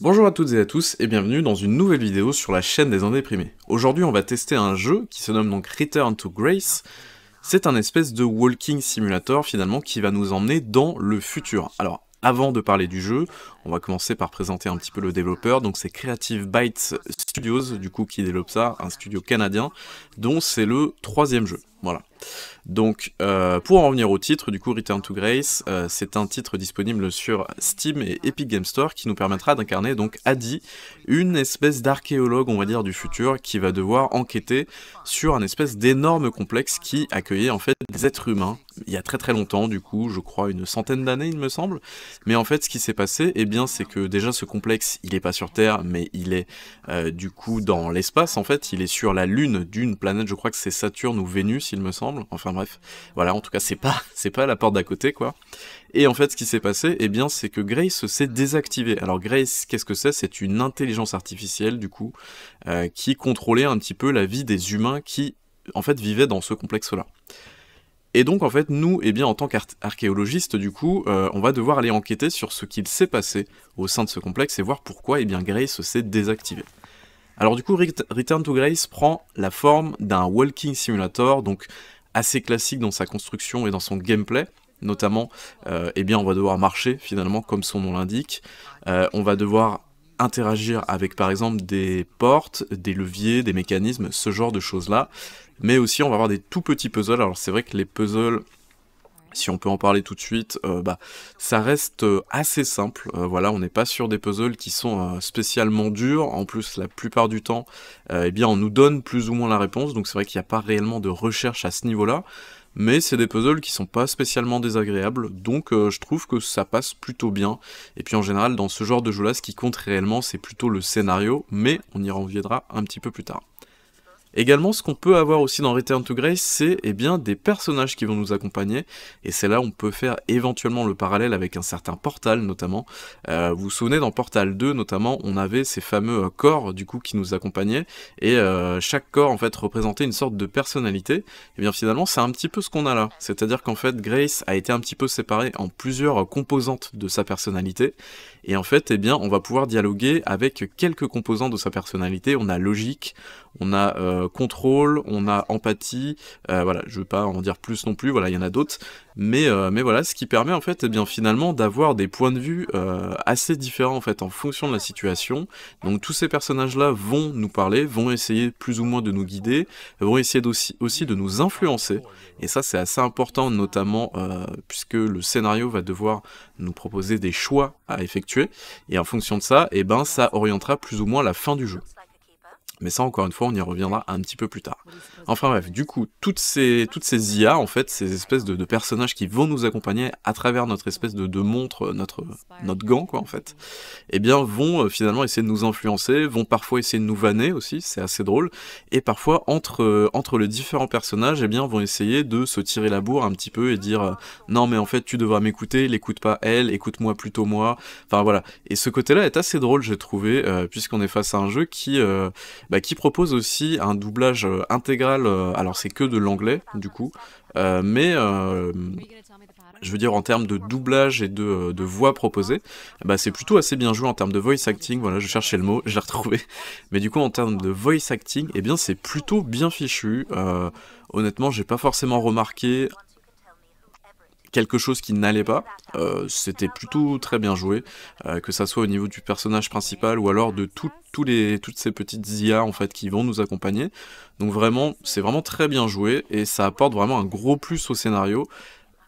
Bonjour à toutes et à tous et bienvenue dans une nouvelle vidéo sur la chaîne des indéprimés. Aujourd'hui on va tester un jeu qui se nomme donc Return to Grace. C'est un espèce de walking simulator finalement qui va nous emmener dans le futur. Alors avant de parler du jeu, on va commencer par présenter un petit peu le développeur. Donc c'est Creative Bytes Studios, du coup, qui développe ça, un studio canadien, dont c'est le troisième jeu. Voilà. Donc, euh, pour en revenir au titre, du coup, Return to Grace, euh, c'est un titre disponible sur Steam et Epic Game Store qui nous permettra d'incarner donc Adi, une espèce d'archéologue, on va dire, du futur, qui va devoir enquêter sur un espèce d'énorme complexe qui accueillait en fait des êtres humains il y a très très longtemps, du coup, je crois une centaine d'années, il me semble. Mais en fait, ce qui s'est passé, eh bien, c'est que déjà ce complexe, il est pas sur Terre, mais il est euh, du coup dans l'espace en fait, il est sur la lune d'une planète, je crois que c'est Saturne ou Vénus il me semble, enfin bref, voilà en tout cas c'est pas c'est pas la porte d'à côté quoi. Et en fait ce qui s'est passé, eh bien c'est que Grace s'est désactivée. Alors Grace qu'est-ce que c'est C'est une intelligence artificielle du coup euh, qui contrôlait un petit peu la vie des humains qui en fait vivaient dans ce complexe là. Et donc en fait, nous, eh bien, en tant qu'archéologistes, du coup, euh, on va devoir aller enquêter sur ce qu'il s'est passé au sein de ce complexe et voir pourquoi eh bien, Grace s'est désactivée. Alors du coup, Return to Grace prend la forme d'un walking simulator, donc assez classique dans sa construction et dans son gameplay. Notamment, euh, eh bien, on va devoir marcher finalement, comme son nom l'indique. Euh, on va devoir interagir avec par exemple des portes, des leviers, des mécanismes, ce genre de choses là. Mais aussi on va avoir des tout petits puzzles. Alors c'est vrai que les puzzles si on peut en parler tout de suite, euh, bah, ça reste euh, assez simple. Euh, voilà, on n'est pas sur des puzzles qui sont spécialement durs. En plus, la plupart du temps, eh bien, on nous donne plus ou moins la réponse. Donc, c'est vrai qu'il n'y a pas réellement de recherche à ce niveau-là. Mais c'est des puzzles qui sont pas spécialement désagréables, donc je trouve que ça passe plutôt bien. Et puis en général, dans ce genre de jeu-là, ce qui compte réellement, c'est plutôt le scénario, mais on y reviendra un petit peu plus tard. Également, ce qu'on peut avoir aussi dans Return to Grace, c'est eh bien des personnages qui vont nous accompagner, et c'est là où on peut faire éventuellement le parallèle avec un certain Portal notamment. Euh, vous vous souvenez dans Portal 2 notamment, on avait ces fameux euh, corps du coup qui nous accompagnaient, et euh, chaque corps en fait représentait une sorte de personnalité. Et eh bien finalement, c'est un petit peu ce qu'on a là, c'est-à-dire qu'en fait Grace a été un petit peu séparée en plusieurs composantes de sa personnalité, et en fait, eh bien, on va pouvoir dialoguer avec quelques composantes de sa personnalité. On a logique, on a euh, contrôle, on a empathie. Euh, voilà, je veux pas en dire plus non plus. Voilà, il y en a d'autres, mais euh, mais voilà, ce qui permet en fait, eh bien finalement, d'avoir des points de vue assez différents en fait en fonction de la situation. Donc tous ces personnages-là vont nous parler, vont essayer plus ou moins de nous guider, vont essayer aussi aussi de nous influencer. Et ça, c'est assez important, notamment puisque le scénario va devoir nous proposer des choix à effectuer. Et en fonction de ça, eh ben ça orientera plus ou moins la fin du jeu. Mais ça, encore une fois, on y reviendra un petit peu plus tard. Enfin bref, du coup, toutes ces, toutes ces IA, en fait, ces espèces de, personnages qui vont nous accompagner à travers notre espèce de, montre, euh, notre, euh, notre gant, quoi, en fait, eh bien, vont euh, finalement essayer de nous influencer, vont parfois essayer de nous vanner aussi, c'est assez drôle, et parfois, entre, entre les différents personnages, eh bien, vont essayer de se tirer la bourre un petit peu et dire Non, mais en fait, tu devras m'écouter, n'écoute pas elle, écoute-moi plutôt moi », enfin voilà. Et ce côté-là est assez drôle, j'ai trouvé, puisqu'on est face à un jeu qui bah, qui propose aussi un doublage euh, intégral. Euh, alors c'est que de l'anglais du coup, euh, mais je veux dire en termes de doublage et de, voix proposée, bah, c'est plutôt assez bien joué en termes de voice acting. Voilà, je cherchais le mot, je l'ai retrouvé. Mais du coup, en termes de voice acting, eh bien c'est plutôt bien fichu. honnêtement, j'ai pas forcément remarqué quelque chose qui n'allait pas. Euh, c'était plutôt très bien joué, euh, que ça soit au niveau du personnage principal ou alors de les, toutes ces petites IA en fait qui vont nous accompagner. Donc vraiment, c'est vraiment très bien joué et ça apporte vraiment un gros plus au scénario,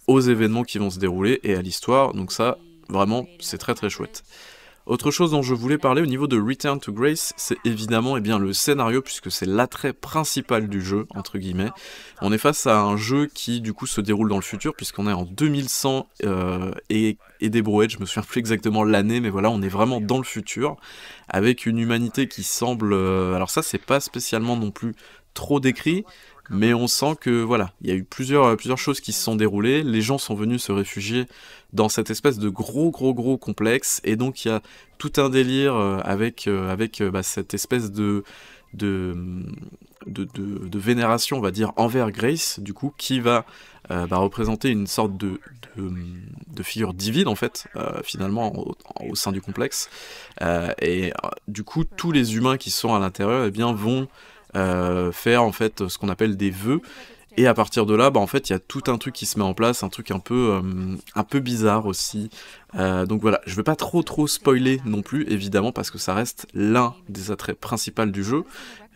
aux événements qui vont se dérouler et à l'histoire. Donc ça, vraiment, c'est très très chouette. Autre chose dont je voulais parler au niveau de Return to Grace, c'est évidemment eh bien, le scénario, puisque c'est l'attrait principal du jeu, entre guillemets. On est face à un jeu qui, du coup, se déroule dans le futur, puisqu'on est en 2100 euh, et, et, des brouettes, je me souviens plus exactement l'année, mais voilà, on est vraiment dans le futur, avec une humanité qui semble... Euh, alors ça, c'est pas spécialement non plus trop décrit, mais on sent que voilà, il y a eu plusieurs, euh, plusieurs choses qui se sont déroulées. Les gens sont venus se réfugier dans cette espèce de gros, gros, gros complexe, et donc il y a tout un délire euh, avec, euh, avec bah, cette espèce de de, vénération, on va dire, envers Grace, du coup, qui va, bah, représenter une sorte de, figure divine, en fait, finalement, au, sein du complexe. et du coup, tous les humains qui sont à l'intérieur, eh bien, vont euh, faire en fait ce qu'on appelle des vœux. Et à partir de là, bah, en fait, il y a tout un truc qui se met en place, un truc un peu, euh, un peu bizarre aussi. Euh, donc voilà, je ne veux pas trop trop spoiler non plus, évidemment, parce que ça reste l'un des attraits principaux du jeu.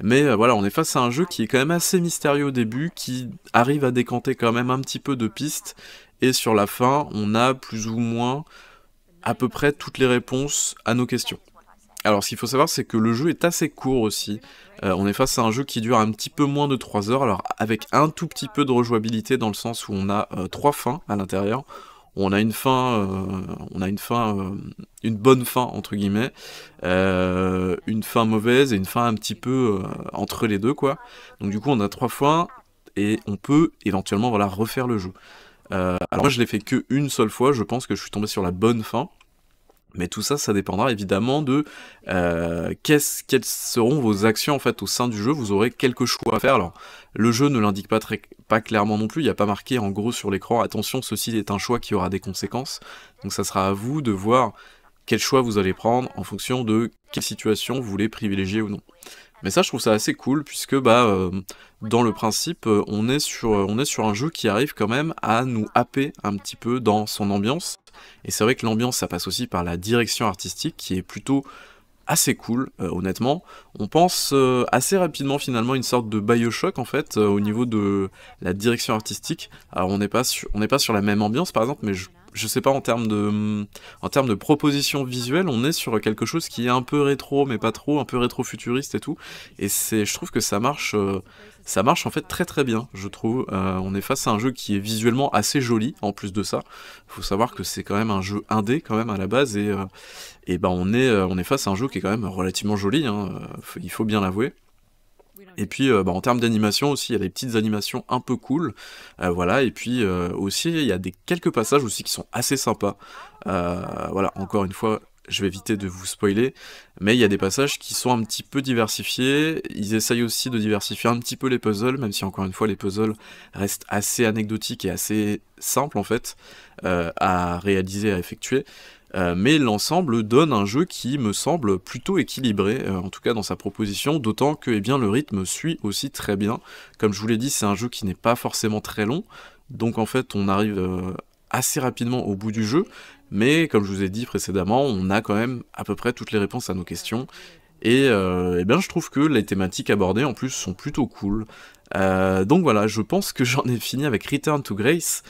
Mais voilà, on est face à un jeu qui est quand même assez mystérieux au début, qui arrive à décanter quand même un petit peu de pistes. Et sur la fin, on a plus ou moins à peu près toutes les réponses à nos questions. Alors ce qu'il faut savoir c'est que le jeu est assez court aussi. Euh, on est face à un jeu qui dure un petit peu moins de 3 heures, alors avec un tout petit peu de rejouabilité dans le sens où on a 3 euh, trois fins à l'intérieur. On a une fin, euh, on a une fin, une bonne fin entre guillemets, une fin mauvaise et une fin un petit peu entre les deux quoi. Donc du coup on a trois fins et on peut éventuellement voilà refaire le jeu. alors moi je l'ai fait qu'une une seule fois, je pense que je suis tombé sur la bonne fin. Mais tout ça, ça dépendra évidemment de euh, quelles seront vos actions en fait au sein du jeu. Vous aurez quelques choix à faire. Alors, le jeu ne l'indique pas très pas clairement non plus. Il n'y a pas marqué en gros sur l'écran. Attention, ceci est un choix qui aura des conséquences. Donc, ça sera à vous de voir quel choix vous allez prendre en fonction de quelle situation vous voulez privilégier ou non. Mais ça, je trouve ça assez cool, puisque bah, euh, dans le principe, euh, on est, sur, euh, on est sur un jeu qui arrive quand même à nous happer un petit peu dans son ambiance. Et c'est vrai que l'ambiance, ça passe aussi par la direction artistique, qui est plutôt assez cool, honnêtement. On pense assez rapidement finalement une sorte de Bioshock en fait au niveau de la direction artistique. Alors on n'est pas, pas sur la même ambiance par exemple, mais je je sais pas en termes de en termes de proposition visuelle, on est sur quelque chose qui est un peu rétro, mais pas trop, un peu rétro-futuriste et tout. Et c'est, je trouve que ça marche, euh, ça marche en fait très très bien, je trouve. Euh, on est face à un jeu qui est visuellement assez joli. En plus de ça, faut savoir que c'est quand même un jeu indé quand même à la base et euh, ben on est on est face à un jeu qui est quand même relativement joli. Hein, il faut bien l'avouer. Et puis, euh, bah, en termes d'animation aussi, il y a des petites animations un peu cool. Euh, voilà. Et puis euh, aussi, il y a des quelques passages aussi qui sont assez sympas. voilà. Encore une fois, je vais éviter de vous spoiler, mais il y a des passages qui sont un petit peu diversifiés. Ils essayent aussi de diversifier un petit peu les puzzles, même si encore une fois les puzzles restent assez anecdotiques et assez simples en fait à réaliser, à effectuer. Euh, mais l'ensemble donne un jeu qui me semble plutôt équilibré, euh, en tout cas dans sa proposition, d'autant que eh bien, le rythme suit aussi très bien. Comme je vous l'ai dit, c'est un jeu qui n'est pas forcément très long, donc en fait on arrive euh, assez rapidement au bout du jeu, mais comme je vous ai dit précédemment, on a quand même à peu près toutes les réponses à nos questions, et eh bien, je trouve que les thématiques abordées en plus sont plutôt cool. donc voilà, je pense que j'en ai fini avec Return to Grace,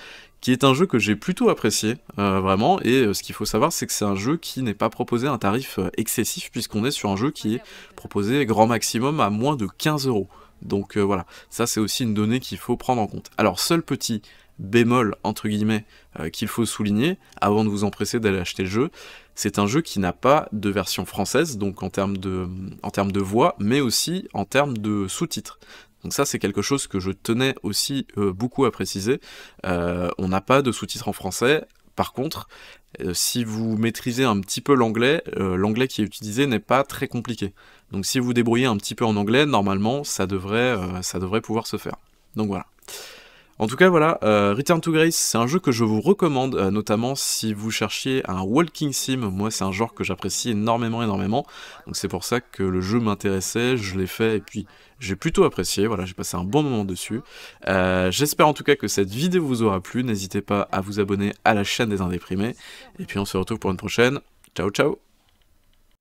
qui est un jeu que j'ai plutôt apprécié, euh, vraiment, et euh, ce qu'il faut savoir, c'est que c'est un jeu qui n'est pas proposé à un tarif euh, excessif, puisqu'on est sur un jeu qui est proposé grand maximum à moins de 15 euros. Donc voilà, ça c'est aussi une donnée qu'il faut prendre en compte. Alors, seul petit bémol, entre guillemets, qu'il faut souligner, avant de vous empresser d'aller acheter le jeu, c'est un jeu qui n'a pas de version française, donc en termes de, en termes de voix, mais aussi en termes de sous-titres. Donc ça, c'est quelque chose que je tenais aussi euh, beaucoup à préciser. Euh, on n'a pas de sous-titres en français. Par contre, euh, si vous maîtrisez un petit peu l'anglais, l'anglais qui est utilisé n'est pas très compliqué. Donc si vous débrouillez un petit peu en anglais, normalement, ça devrait, ça devrait pouvoir se faire. Donc voilà. En tout cas, voilà, euh, Return to Grace, c'est un jeu que je vous recommande, euh, notamment si vous cherchiez un walking sim. Moi, c'est un genre que j'apprécie énormément, énormément. Donc c'est pour ça que le jeu m'intéressait, je l'ai fait, et puis j'ai plutôt apprécié. Voilà, j'ai passé un bon moment dessus. Euh, j'espère en tout cas que cette vidéo vous aura plu. N'hésitez pas à vous abonner à la chaîne des Indéprimés. Et puis on se retrouve pour une prochaine. Ciao, ciao